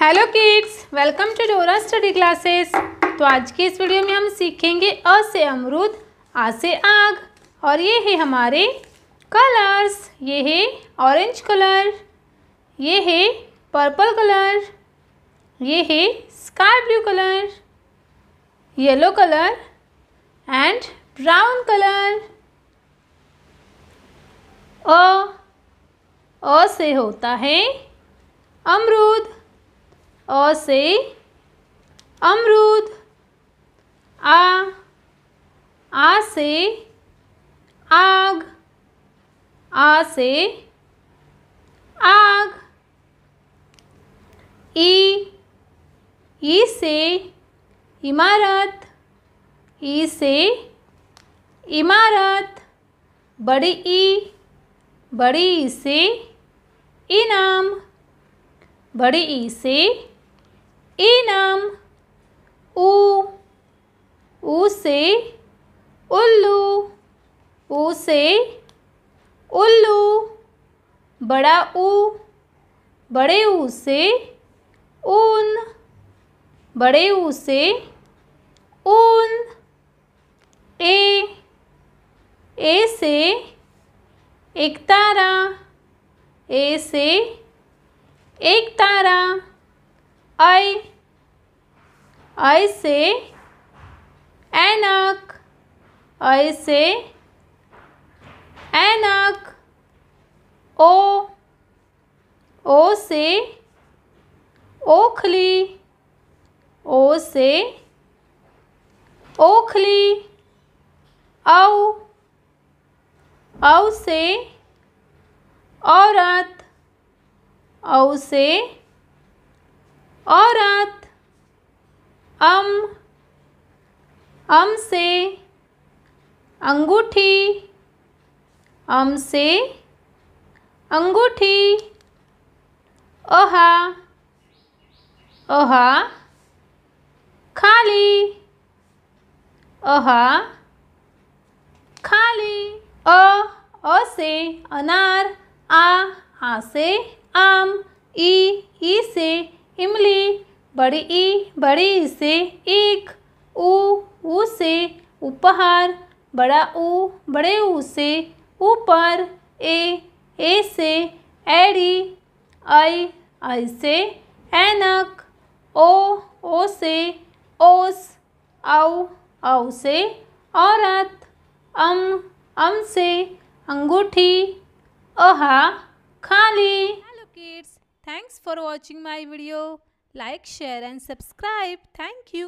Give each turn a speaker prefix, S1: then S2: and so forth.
S1: Hello kids welcome to Dora study classes तो आज के इस वीडियो में हम सीखेंगे अ से अमरूद आ से आग और ये है हमारे कलर्स ये है ऑरेंज कलर ये है पर्पल कलर ये है sky blue colour yellow colour and brown colour uh uh से होता है अमरूद अ से अमरूद आ आ से आग आ से आग ई ई से इमारत ई से इमारत बड़ी ई बड़ी ई से इनाम बड़ी ई से ए नाम ऊ ऊ से उल्लू ऊ से उल्लू बड़ा ऊ बड़े ऊ से ऊन बड़े ऊ से ऊन ए ए से एक तारा ए से एक तारा I. I say Anak. I say Anak. O. O say Oakley. O say Oakley. Ow. Ow say औरत औ से औरत अम अम से अंगूठी अम से अंगूठी ओहा ओहा खाली ओहा खाली अ ओ से अनार आ आ से आम ई ई से इमली बड़ी ई बड़ी से एक ऊ ऊ से उपहार बड़ा ऊ बड़े ऊ से ऊपर ए ए से एड़ी आई आई से ऐनक ओ ओ से ओस औ औ से औरत अम अम से अंगूठी अहा खाली for watching my video. Like, share and subscribe. Thank you.